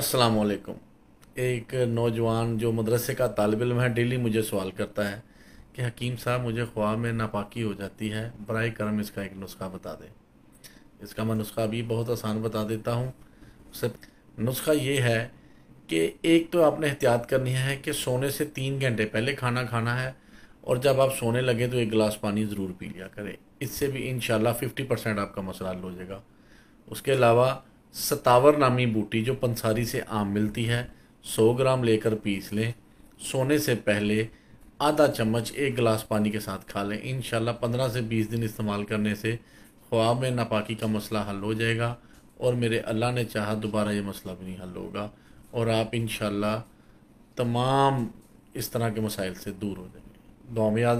असलकुम एक नौजवान जो मदरसे का तालब इम है डेली मुझे सवाल करता है कि हकीम साहब मुझे ख्वाब में नापाकी हो जाती है बर करम इसका एक नुस्खा बता दें इसका मैं नुस्खा भी बहुत आसान बता देता हूँ उससे नुस्खा ये है कि एक तो आपने एहतियात करनी है कि सोने से तीन घंटे पहले खाना खाना है और जब आप सोने लगे तो एक गिलास पानी ज़रूर पी लिया करें इससे भी इन फिफ्टी परसेंट आपका मसला हल हो जाएगा उसके अलावा सतावर नामी बूटी जो पंसारी से आम मिलती है 100 ग्राम लेकर पीस लें सोने से पहले आधा चम्मच एक गिलास पानी के साथ खा लें इन पंद्रह से बीस दिन इस्तेमाल करने से ख्वाब में नापाकी का मसला हल हो जाएगा और मेरे अल्लाह ने चाहा दोबारा ये मसला भी नहीं हल होगा और आप इन तमाम इस तरह के मसाइल से दूर हो जाएंगे दुआ में याद